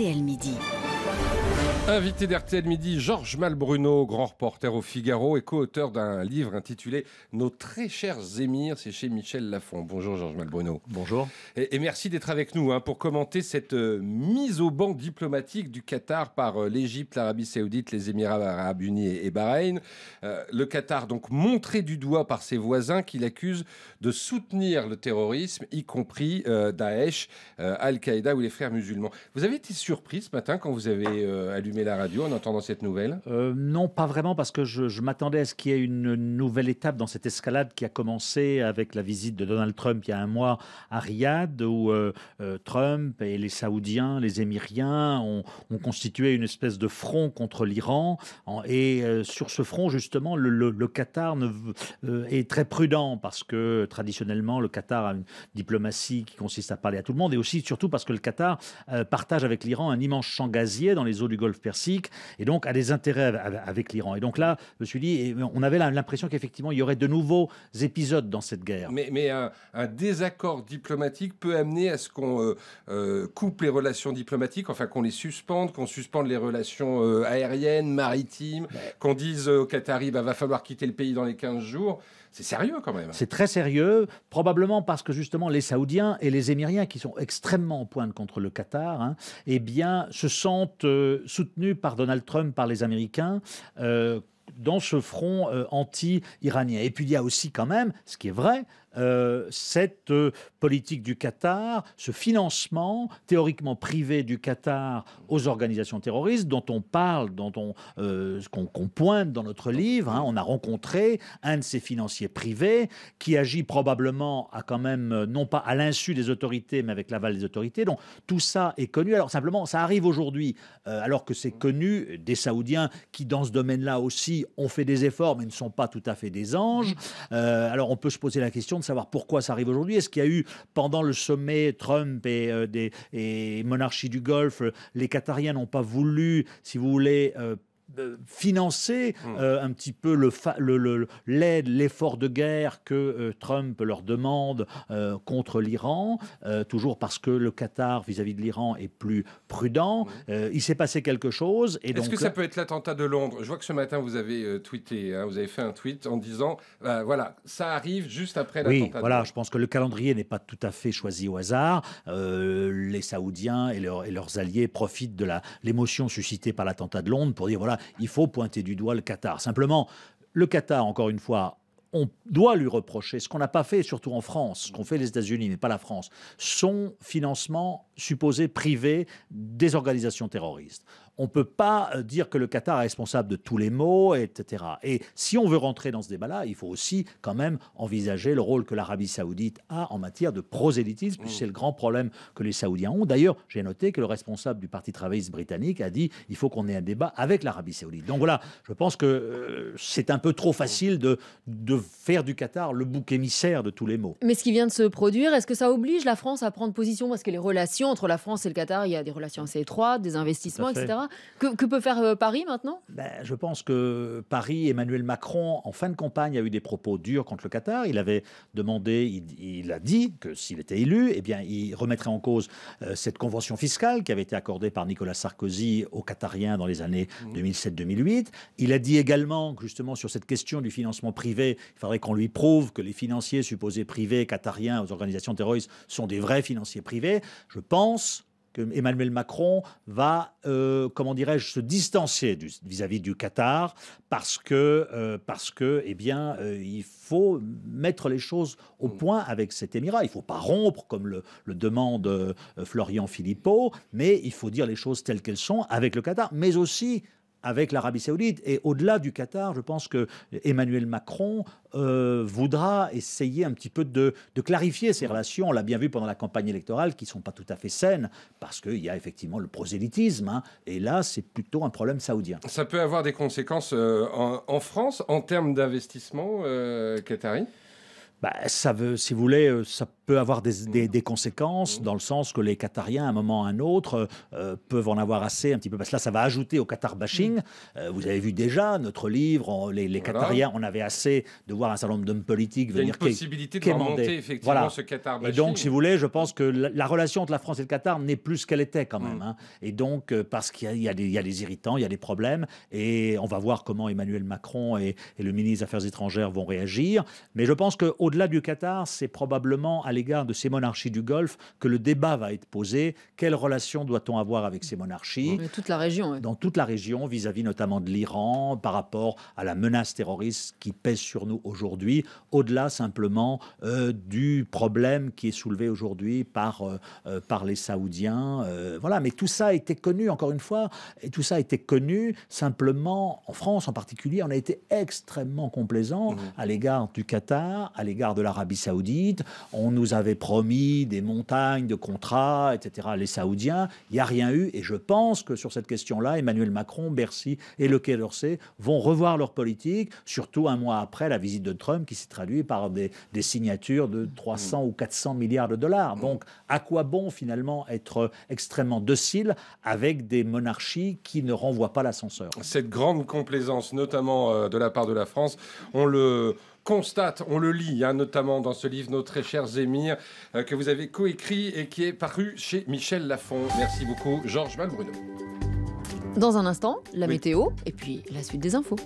RTL Midi. Invité d'RTL Midi, Georges Malbruno, grand reporter au Figaro et co-auteur d'un livre intitulé Nos très chers émirs, c'est chez Michel Lafont. Bonjour Georges Malbruno. Bonjour. Et, merci d'être avec nous hein, pour commenter cette euh, mise au banc diplomatique du Qatar par euh, l'Égypte, l'Arabie Saoudite, les Émirats Arabes Unis et, Bahreïn. Euh, le Qatar donc montré du doigt par ses voisins qu'il accuse de soutenir le terrorisme, y compris Daesh, Al-Qaïda ou les frères musulmans. Vous avez été surpris ce matin quand vous avez avez euh, allumé la radio en entendant cette nouvelle euh, Non, pas vraiment, parce que je, m'attendais à ce qu'il y ait une nouvelle étape dans cette escalade qui a commencé avec la visite de Donald Trump il y a un mois à Riyad, où euh, Trump et les Saoudiens, les Émiriens ont, constitué une espèce de front contre l'Iran. Et sur ce front, justement, le, le, Qatar ne, est très prudent, parce que traditionnellement, le Qatar a une diplomatie qui consiste à parler à tout le monde, et aussi, surtout, parce que le Qatar partage avec l'Iran un immense champ gazier dans les eaux du Golfe Persique et donc a des intérêts avec l'Iran. Et donc là, je me suis dit, eh, on avait l'impression qu'effectivement, il y aurait de nouveaux épisodes dans cette guerre. Mais, mais un, désaccord diplomatique peut amener à ce qu'on euh, euh, coupe les relations diplomatiques, enfin qu'on les suspende, qu'on suspende les relations euh, aériennes, maritimes, qu'on dise au Qataris va falloir quitter le pays dans les 15 jours. C'est sérieux quand même. C'est très sérieux, probablement parce que justement les Saoudiens et les Émiriens, qui sont extrêmement en pointe contre le Qatar, et hein, eh bien, se sentent euh, Soutenu par Donald Trump, par les Américains. Euh, dans ce front euh, anti-iranien. Et puis il y a aussi quand même, ce qui est vrai, euh, cette euh, politique du Qatar, ce financement théoriquement privé du Qatar aux organisations terroristes dont on parle, dont on euh, qu'on pointe dans notre livre. Hein. On a rencontré un de ces financiers privés qui agit probablement à quand même non pas à l'insu des autorités, mais avec l'aval des autorités. Donc tout ça est connu. Alors simplement, ça arrive aujourd'hui, alors que c'est connu des Saoudiens qui dans ce domaine-là aussi ont fait des efforts, mais ne sont pas tout à fait des anges. alors on peut se poser la question savoir pourquoi ça arrive aujourd'hui. Est-ce qu'il y a eu, pendant le sommet Trump et, euh, des, monarchies du Golfe, euh, les Qatariens n'ont pas voulu, si vous voulez, euh, financer hmm. euh, un petit peu le l'aide, l'effort de guerre que euh, Trump leur demande euh, contre l'Iran, toujours parce que le Qatar vis-à-vis de l'Iran est plus prudent. Hmm. il s'est passé quelque chose. Est-ce que ça peut être l'attentat de Londres Je vois que ce matin vous avez tweeté, hein, vous avez fait un tweet en disant voilà, ça arrive juste après l'attentat. Oui, voilà, je pense que le calendrier n'est pas tout à fait choisi au hasard. les Saoudiens et, et leurs alliés profitent de l'émotion suscitée par l'attentat de Londres pour dire voilà, il faut pointer du doigt le Qatar. Simplement, le Qatar, encore une fois, on doit lui reprocher ce qu'on n'a pas fait, surtout en France, ce qu'ont fait les États-Unis, mais pas la France, son financement supposé privé des organisations terroristes. On ne peut pas euh, dire que le Qatar est responsable de tous les maux, etc. Et si on veut rentrer dans ce débat-là, il faut aussi quand même envisager le rôle que l'Arabie saoudite a en matière de prosélytisme. Mm. C'est le grand problème que les Saoudiens ont. D'ailleurs, j'ai noté que le responsable du Parti travailliste britannique a dit il faut qu'on ait un débat avec l'Arabie saoudite. Donc voilà, je pense que euh, c'est un peu trop facile de, de faire du Qatar le bouc émissaire de tous les maux. Mais ce qui vient de se produire, est-ce que ça oblige la France à prendre position Parce que les relations entre la France et le Qatar, il y a des relations assez étroites, des investissements, etc. Que, peut faire euh, Paris maintenant ben, Je pense que Paris, Emmanuel Macron, en fin de campagne, a eu des propos durs contre le Qatar. Il avait demandé, il, a dit que s'il était élu, eh bien, il remettrait en cause euh, cette convention fiscale qui avait été accordée par Nicolas Sarkozy aux Qatariens dans les années 2007-2008. Mmh. Il a dit également, que justement, sur cette question du financement privé, il faudrait qu'on lui prouve que les financiers supposés privés qatariens aux organisations terroristes sont des vrais financiers privés. Je pense Emmanuel Macron va, euh, comment dirais-je, se distancier vis-à-vis du Qatar parce que, euh, parce que eh bien, euh, il faut mettre les choses au mm. point avec cet Émirat. Il ne faut pas rompre, comme le, le demande Florian Philippot, mais il faut dire les choses telles qu'elles sont avec le Qatar, mais aussi avec l'Arabie Saoudite. Et au-delà du Qatar, je pense que Emmanuel Macron euh, voudra essayer un petit peu de, clarifier ces relations. On l'a bien vu pendant la campagne électorale, qui ne sont pas tout à fait saines, parce qu'il y a effectivement le prosélytisme. Hein. et là, c'est plutôt un problème saoudien. Ça peut avoir des conséquences euh, en, France en termes d'investissement, euh, Qatari bah, ça veut, si vous voulez, ça peut avoir des, conséquences dans le sens que les Qatariens, à un moment ou à un autre, euh, peuvent en avoir assez un petit peu. Parce que là, ça va ajouter au Qatar bashing. Mm. Euh, vous avez vu déjà notre livre, les, les, Qatariens, on avait assez de voir un certain nombre d'hommes politiques venir. Il y a possibilité de remonter effectivement voilà. ce Qatar bashing. Et donc, si vous voulez, je pense que la, relation entre la France et le Qatar n'est plus ce qu'elle était quand même. Mm. Hein. Et donc, euh, parce qu'il y, a des irritants, il y a des problèmes, et on va voir comment Emmanuel Macron et, le ministre des Affaires étrangères vont réagir. Mais je pense qu'au-delà du Qatar, c'est probablement aller l'égard de ces monarchies du Golfe que le débat va être posé. Quelle relation doit-on avoir avec ces monarchies Dans toute la région. Dans toute la région, vis-à-vis notamment de l'Iran, par rapport à la menace terroriste qui pèse sur nous aujourd'hui, au-delà simplement euh, du problème qui est soulevé aujourd'hui par, euh, euh, par les Saoudiens. voilà, mais tout ça a été connu, encore une fois, et tout ça a été connu simplement en France en particulier. On a été extrêmement complaisant mmh. à l'égard du Qatar, à l'égard de l'Arabie saoudite. On nous avait promis des montagnes de contrats, etc., les Saoudiens. Il n'y a rien eu. Et je pense que sur cette question-là, Emmanuel Macron, Bercy et le Quai d'Orsay vont revoir leur politique, surtout un mois après la visite de Trump qui s'est traduit par des, des, signatures de 300 ou 400 milliards de dollars. Donc, à quoi bon finalement être extrêmement docile avec des monarchies qui ne renvoient pas l'ascenseur Cette grande complaisance, notamment euh, de la part de la France, on le, constate, on le lit hein, notamment dans ce livre, Nos très chers émirs, euh, que vous avez coécrit et qui est paru chez Michel Lafon. Merci beaucoup, Georges Malbruno. Dans un instant, la météo et puis la suite des infos.